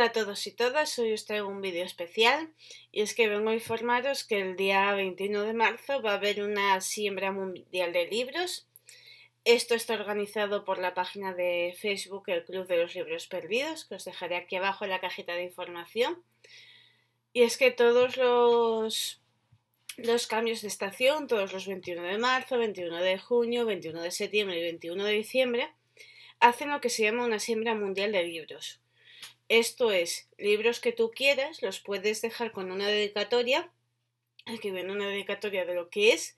Hola a todos y todas, hoy os traigo un vídeo especial y es que vengo a informaros que el día 21 de marzo va a haber una siembra mundial de libros. Esto está organizado por la página de Facebook El Club de los Libros Perdidos, que os dejaré aquí abajo en la cajita de información. Y es que todos los, los cambios de estación, todos los 21 de marzo, 21 de junio, 21 de septiembre y 21 de diciembre, hacen lo que se llama una siembra mundial de libros esto es, libros que tú quieras, los puedes dejar con una dedicatoria, viene una dedicatoria de lo que es,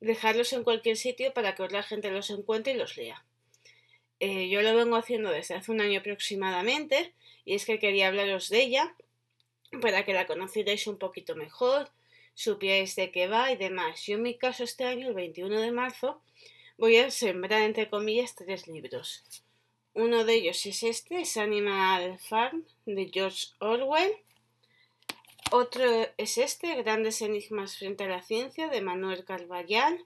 dejarlos en cualquier sitio para que la gente los encuentre y los lea. Eh, yo lo vengo haciendo desde hace un año aproximadamente y es que quería hablaros de ella para que la conocierais un poquito mejor, supierais de qué va y demás. Yo en mi caso este año, el 21 de marzo, voy a sembrar entre comillas tres libros. Uno de ellos es este, es Animal Farm, de George Orwell. Otro es este, Grandes Enigmas frente a la Ciencia, de Manuel Carballal.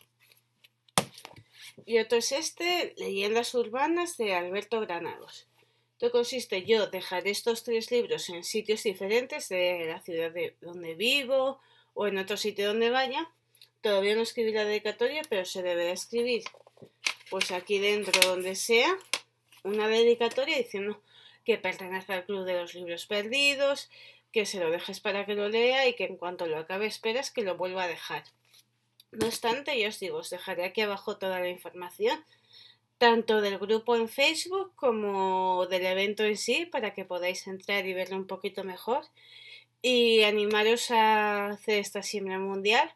Y otro es este, Leyendas Urbanas, de Alberto Granados. Esto consiste, yo dejar estos tres libros en sitios diferentes de la ciudad de donde vivo o en otro sitio donde vaya. Todavía no escribí la dedicatoria, pero se deberá escribir pues aquí dentro donde sea una dedicatoria diciendo que pertenece al Club de los Libros Perdidos, que se lo dejes para que lo lea y que en cuanto lo acabe esperas que lo vuelva a dejar. No obstante, yo os digo, os dejaré aquí abajo toda la información, tanto del grupo en Facebook como del evento en sí, para que podáis entrar y verlo un poquito mejor y animaros a hacer esta siembra mundial,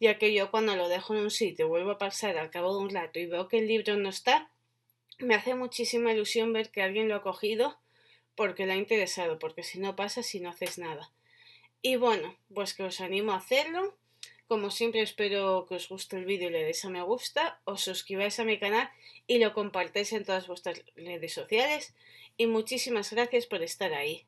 ya que yo cuando lo dejo en un sitio, vuelvo a pasar al cabo de un rato y veo que el libro no está, me hace muchísima ilusión ver que alguien lo ha cogido porque le ha interesado, porque si no pasa, si no haces nada. Y bueno, pues que os animo a hacerlo. Como siempre espero que os guste el vídeo y le deis a me gusta, os suscribáis a mi canal y lo compartáis en todas vuestras redes sociales. Y muchísimas gracias por estar ahí.